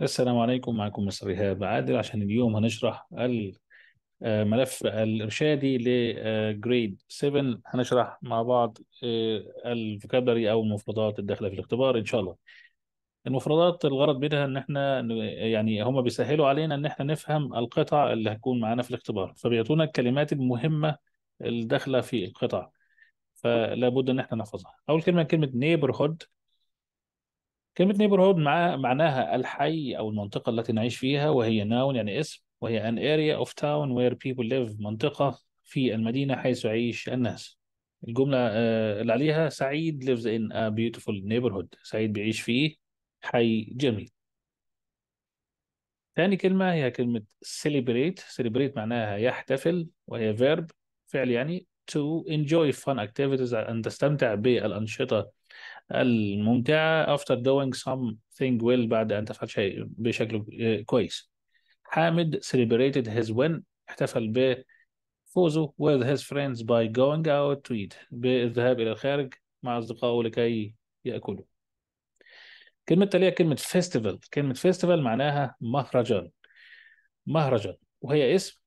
السلام عليكم معكم مستر ايهاب عادل عشان اليوم هنشرح الملف آه، الارشادي لجريد 7 آه، هنشرح مع بعض آه، الفوكابلري او المفردات الداخله في الاختبار ان شاء الله المفردات الغرض منها ان احنا يعني هم بيسهلوا علينا ان احنا نفهم القطع اللي هتكون معانا في الاختبار فبيعطونا الكلمات المهمه الداخله في القطع فلا بد ان احنا نحفظها اول كلمه كلمه نيبرهود كلمة neighborhood مع معناها الحي أو المنطقة التي نعيش فيها وهي noun يعني اسم وهي an area of town where people live منطقة في المدينة حيث يعيش الناس الجملة آه، اللي عليها سعيد lives in a beautiful neighborhood سعيد بيعيش في حي جميل ثاني كلمة هي كلمة celebrate celebrate معناها يحتفل وهي verb فعل يعني to enjoy fun activities أن تستمتع بالأنشطة الممتعة after doing something well بعد أن تفعل شيء بشكل آه، كويس حامد celebrated his win احتفل بفوزه with his friends by going out to eat بالذهاب إلى الخارج مع أصدقائه لكي يأكلوا كلمة التالية كلمة festival كلمة festival معناها مهرجان مهرجان وهي اسم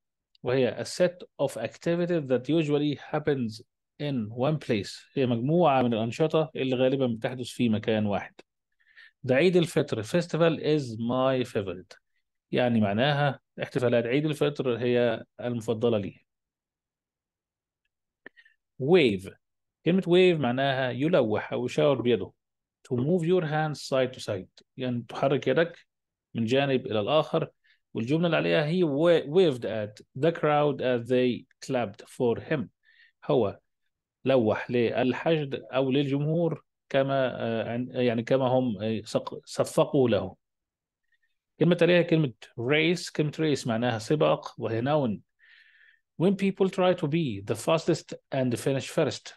وهي a set of activities that usually happens in one place هي مجموعة من الأنشطة اللي غالبا بتحدث في مكان واحد ده عيد الفطر festival is my favorite يعني معناها احتفالات عيد الفطر هي المفضلة لي wave كلمة wave معناها يلوح أو يشاور بيده to move your hands side to side يعني تحرك يدك من جانب إلى الآخر والجملة اللي عليها هي waved at the crowd as they clapped for him هو لوح للحشد أو للجمهور كما آه، يعني كما هم آه، صفقوا له كلمة عليها كلمة race كلمة race معناها سباق وهي noun when people try to be the fastest and finish first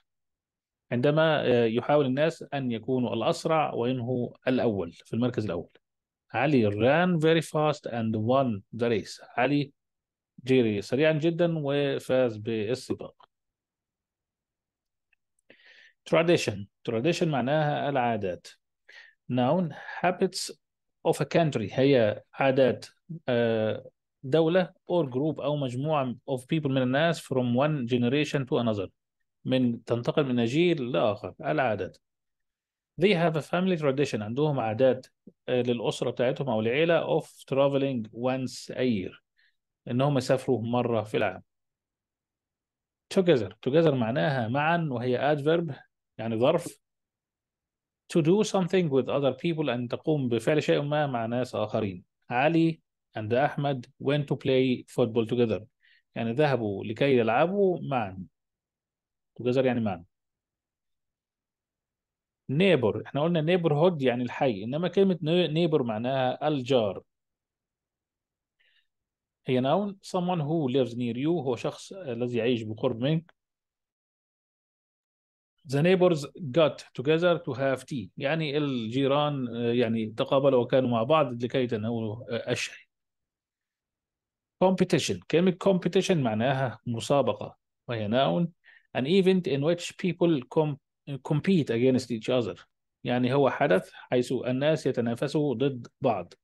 عندما آه، يحاول الناس أن يكونوا الأسرع وينهوا الأول في المركز الأول علي ran very fast and won the race علي جري سريعا جدا وفاز بالسباق tradition tradition معناها العادات noun habits of a country هي عادات دولة or group أو مجموعة of people من الناس from one generation to another من تنتقل من جيل لآخر العادات they have a family tradition عندهم عادات للأسرة بتاعتهم أو العيلة of traveling once a year إنهم يسافروا مرة في العام together together معناها معا وهي adverb يعني ظرف to do something with other people أن تقوم بفعل شيء ما مع ناس آخرين علي and أحمد went to play football together يعني ذهبوا لكي يلعبوا معا together يعني معا neighbor احنا قلنا neighborhood يعني الحي انما كلمة neighbor معناها الجار هي نون someone who lives near you هو شخص الذي يعيش بقرب منك the neighbors got together to have tea يعني الجيران آه، يعني تقابلوا وكانوا مع بعض لكي يتناولوا الشاي آه، competition كلمة competition معناها مسابقة وهي noun an event in which people com compete against each other يعني هو حدث حيث الناس يتنافسوا ضد بعض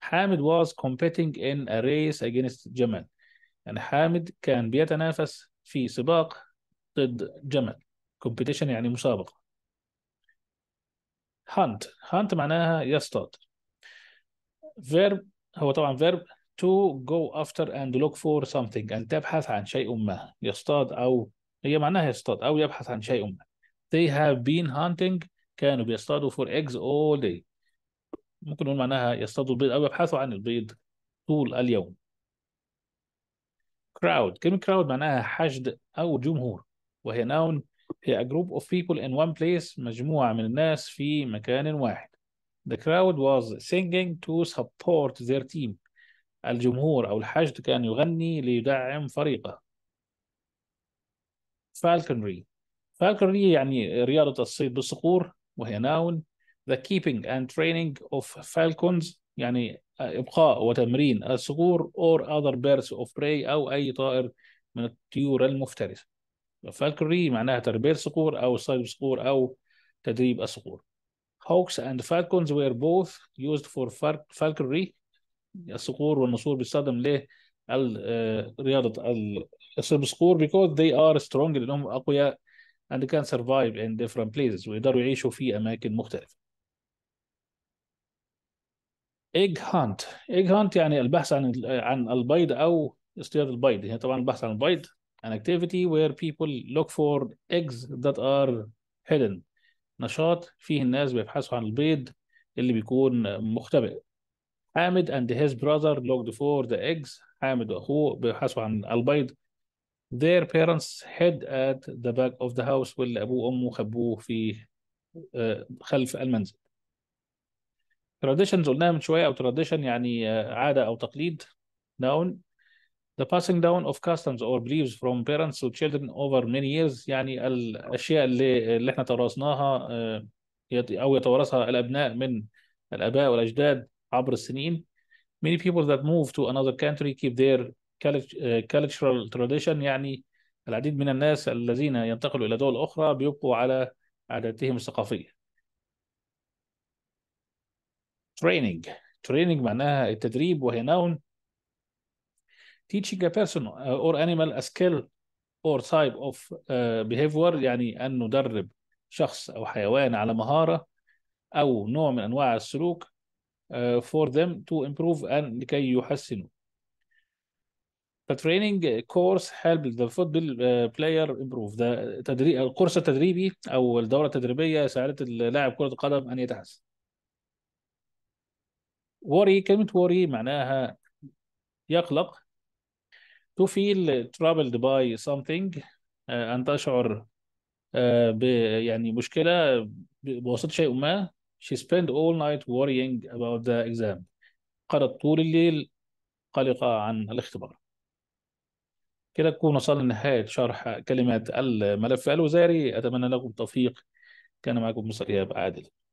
حامد was competing in a race against جمل يعني حامد كان بيتنافس في سباق ضد جمل كومبيتيشن يعني مسابقه هانت هانت معناها يصطاد فيرب هو طبعا فيرب to go after and look for something أن تبحث عن شيء ما يصطاد أو هي معناها يصطاد أو يبحث عن شيء ما they have been hunting كانوا بيصطادوا for eggs all day ممكن نقول معناها يصطادوا البيض أو يبحثوا عن البيض طول اليوم crowd كلمة crowd معناها حشد أو جمهور وهي noun هي a group of people in one place مجموعة من الناس في مكان واحد The crowd was singing to support their team الجمهور أو الحشد كان يغني ليدعم فريقه falconry falconry يعني رياضة الصيد بالصقور وهي noun the keeping and training of falcons يعني إبقاء وتمرين الصقور or other birds of prey أو أي طائر من الطيور المفترسة فالكري معناها تربية صقور أو صيد صقور أو تدريب الصقور Hawks and falcons were both used for falconry الصقور والنسور بيستخدم ليه آه، رياضة الصقور بالصقور because they are strong لأنهم أقوياء and they can survive in different places ويقدروا يعيشوا في أماكن مختلفة egg hunt egg hunt يعني البحث عن عن البيض أو اصطياد البيض يعني طبعا البحث عن البيض an activity where people look for eggs that are hidden نشاط فيه الناس بيبحثوا عن البيض اللي بيكون مختبئ حامد and his brother looked for the eggs حامد واخوه بيبحثوا عن البيض their parents hid at the back of the house واللي ابوه وامه خبوه في خلف المنزل traditions قلناها من شويه او tradition يعني عاده او تقليد noun The passing down of customs or beliefs from parents to children over many years يعني الأشياء اللي, اللي احنا تورثناها آه، أو يتورثها الأبناء من الآباء والأجداد عبر السنين. Many people that move to another country keep their آه، cultural tradition يعني العديد من الناس الذين ينتقلوا إلى دول أخرى بيبقوا على عاداتهم الثقافية. Training Training معناها التدريب وهي noun teaching a person or animal a skill or type of uh, behavior يعني أن ندرب شخص أو حيوان على مهارة أو نوع من أنواع السلوك uh, for them to improve and لكي يحسنوا The training course helped the football uh, player improve. The تدريب الكورس التدريبي أو الدورة التدريبية ساعدت اللاعب كرة القدم أن يتحسن. worry كلمة worry معناها يقلق to feel troubled by something آه، أن تشعر آه، ب يعني مشكلة بواسطة شيء ما she spent all night worrying about the exam قضت طول الليل قلقة عن الاختبار كده نكون وصلنا لنهاية شرح كلمات الملف الوزاري أتمنى لكم التوفيق كان معكم مصر إياب عادل